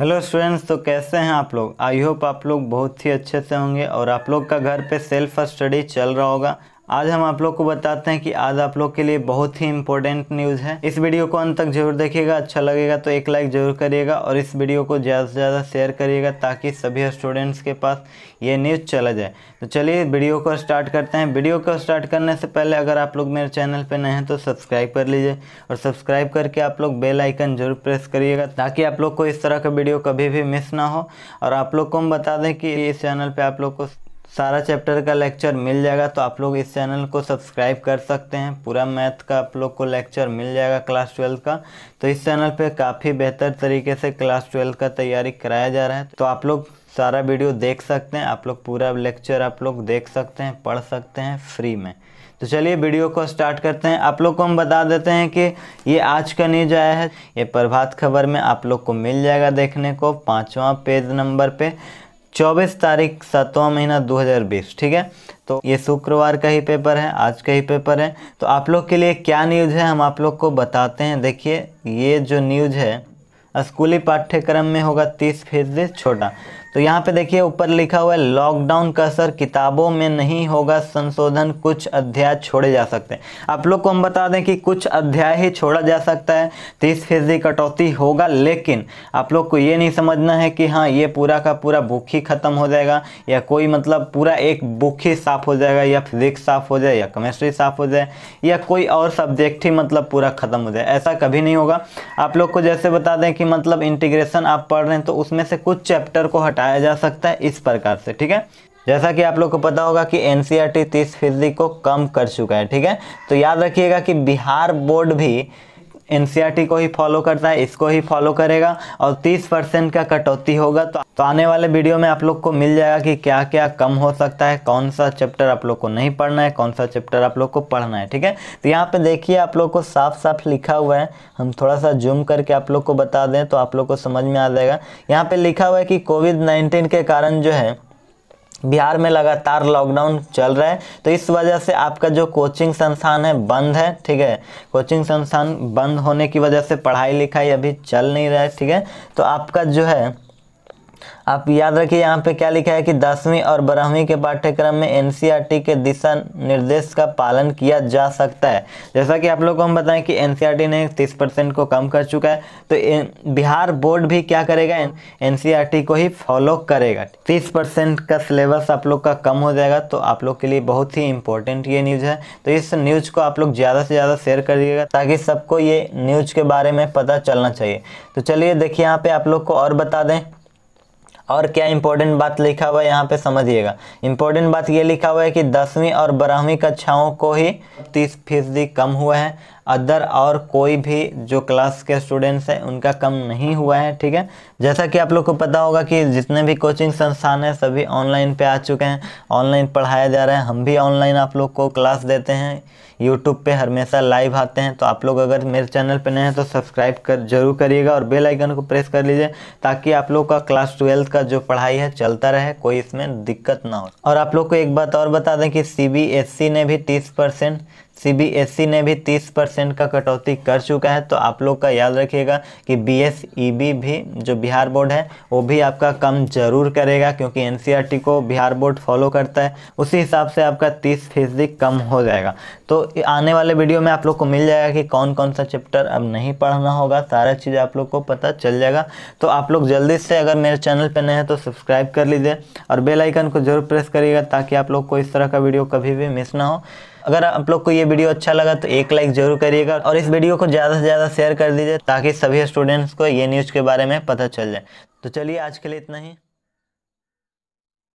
hello students तो कैसे हैं आप लोग आई होप आप लोग बहुत ही अच्छे से होंगे और आप लोग का घर पे सेल्फ स्टडी चल रहा होगा आज हम आप लोग को बताते हैं कि आज आप लोग के लिए बहुत ही इम्पोर्टेंट न्यूज़ है इस वीडियो को अंत तक जरूर देखिएगा अच्छा लगेगा तो एक लाइक जरूर करिएगा और इस वीडियो को ज़्यादा से ज़्यादा शेयर करिएगा ताकि सभी स्टूडेंट्स के पास ये न्यूज़ चला जाए तो चलिए वीडियो को स्टार्ट करते हैं वीडियो को स्टार्ट करने से पहले अगर आप लोग मेरे चैनल पर नए हैं तो सब्सक्राइब कर लीजिए और सब्सक्राइब करके आप लोग बेल आइकन जरूर प्रेस करिएगा ताकि आप लोग को इस तरह का वीडियो कभी भी मिस ना हो और आप लोग को हम बता दें कि इस चैनल पर आप लोग को सारा चैप्टर का लेक्चर मिल जाएगा तो आप लोग इस चैनल को सब्सक्राइब कर सकते हैं पूरा मैथ का आप लोग को लेक्चर मिल जाएगा क्लास ट्वेल्व का तो इस चैनल पे काफ़ी बेहतर तरीके से क्लास ट्वेल्व का तैयारी कराया जा रहा है तो आप लोग सारा वीडियो देख सकते हैं आप लोग पूरा लेक्चर आप लोग देख सकते हैं पढ़ सकते हैं फ्री में तो चलिए वीडियो को स्टार्ट करते हैं आप लोग को हम बता देते हैं कि ये आज का न्यूज आया है ये प्रभात खबर में आप लोग को मिल जाएगा देखने को पाँचवा पेज नंबर पे चौबीस तारीख सातवां महीना 2020 ठीक है तो ये शुक्रवार का ही पेपर है आज का ही पेपर है तो आप लोग के लिए क्या न्यूज़ है हम आप लोग को बताते हैं देखिए ये जो न्यूज़ है स्कूली पाठ्यक्रम में होगा तीस फीसदी छोटा तो यहाँ पे देखिए ऊपर लिखा हुआ है लॉकडाउन का असर किताबों में नहीं होगा संशोधन कुछ अध्याय छोड़े जा सकते हैं आप लोग को हम बता दें कि कुछ अध्याय ही छोड़ा जा सकता है तीस फीसदी कटौती होगा लेकिन आप लोग को ये नहीं समझना है कि हाँ ये पूरा का पूरा बुक ही ख़त्म हो जाएगा या कोई मतलब पूरा एक बुक ही साफ़ हो जाएगा या फिजिक्स साफ़ हो जाए या केमिस्ट्री साफ़ हो जाए या कोई और सब्जेक्ट ही मतलब पूरा ख़त्म हो जाए ऐसा कभी नहीं होगा आप लोग को जैसे बता दें कि मतलब इंटीग्रेशन आप पढ़ रहे हैं तो उसमें से कुछ चैप्टर को हटा हटाया जा सकता है इस प्रकार से ठीक है जैसा कि आप लोग को पता होगा कि एन सी e तीस फीसदी को कम कर चुका है ठीक है तो याद रखिएगा कि बिहार बोर्ड भी एन को ही फॉलो करता है इसको ही फॉलो करेगा और 30 परसेंट का कटौती होगा तो, तो आने वाले वीडियो में आप लोग को मिल जाएगा कि क्या क्या कम हो सकता है कौन सा चैप्टर आप लोग को नहीं पढ़ना है कौन सा चैप्टर आप लोग को पढ़ना है ठीक है तो यहाँ पे देखिए आप लोग को साफ साफ लिखा हुआ है हम थोड़ा सा जूम करके आप लोग को बता दें तो आप लोग को समझ में आ जाएगा यहाँ पे लिखा हुआ है कि कोविड नाइन्टीन के कारण जो है बिहार में लगातार लॉकडाउन चल रहा है तो इस वजह से आपका जो कोचिंग संस्थान है बंद है ठीक है कोचिंग संस्थान बंद होने की वजह से पढ़ाई लिखाई अभी चल नहीं रहा है ठीक है तो आपका जो है आप याद रखिए यहाँ पे क्या लिखा है कि दसवीं और बारहवीं के पाठ्यक्रम में एनसीईआरटी e के दिशा निर्देश का पालन किया जा सकता है जैसा कि आप लोग को हम बताएं कि एनसीईआरटी e ने तीस परसेंट को कम कर चुका है तो बिहार बोर्ड भी क्या करेगा एनसीईआरटी e को ही फॉलो करेगा तीस परसेंट का सिलेबस आप लोग का कम हो जाएगा तो आप लोग के लिए बहुत ही इंपॉर्टेंट ये न्यूज़ है तो इस न्यूज़ को आप लोग ज़्यादा से ज़्यादा शेयर करिएगा ताकि सबको ये न्यूज़ के बारे में पता चलना चाहिए तो चलिए देखिए यहाँ पे आप लोग को और बता दें और क्या इंपॉर्टेंट बात लिखा हुआ है यहाँ पे समझिएगा इंपॉर्टेंट बात ये लिखा हुआ है कि दसवीं और बारहवीं कक्षाओं को ही तीस फीसदी कम हुआ है अदर और कोई भी जो क्लास के स्टूडेंट्स हैं उनका कम नहीं हुआ है ठीक है जैसा कि आप लोग को पता होगा कि जितने भी कोचिंग संस्थान हैं सभी ऑनलाइन पे आ चुके हैं ऑनलाइन पढ़ाया जा रहा है हम भी ऑनलाइन आप लोग को क्लास देते हैं यूट्यूब पे हमेशा लाइव आते हैं तो आप लोग अगर मेरे चैनल पर नए हैं तो सब्सक्राइब कर जरूर करिएगा और बेलाइकन को प्रेस कर लीजिए ताकि आप लोग का क्लास ट्वेल्थ का जो पढ़ाई है चलता रहे कोई इसमें दिक्कत ना हो और आप लोग को एक बात और बता दें कि सी e ने भी तीस परसेंट सीबीएसई e ने भी 30 परसेंट का कटौती कर चुका है तो आप लोग का याद रखिएगा कि बीएसईबी e भी जो बिहार बोर्ड है वो भी आपका कम जरूर करेगा क्योंकि एनसीईआरटी e को बिहार बोर्ड फॉलो करता है उसी हिसाब से आपका 30 फीसदी कम हो जाएगा तो आने वाले वीडियो में आप लोग को मिल जाएगा कि कौन कौन सा चैप्टर अब नहीं पढ़ना होगा सारा चीज़ आप लोग को पता चल जाएगा तो आप लोग जल्दी से अगर मेरे चैनल पर नए हैं तो सब्सक्राइब कर लीजिए और बेलाइकन को जरूर प्रेस करिएगा ताकि आप लोग को इस तरह का वीडियो कभी भी मिस ना हो अगर आप लोग को ये वीडियो अच्छा लगा तो एक लाइक जरूर करिएगा और इस वीडियो को ज़्यादा से ज़्यादा शेयर कर दीजिए ताकि सभी स्टूडेंट्स को ये न्यूज़ के बारे में पता चल जाए तो चलिए आज के लिए इतना ही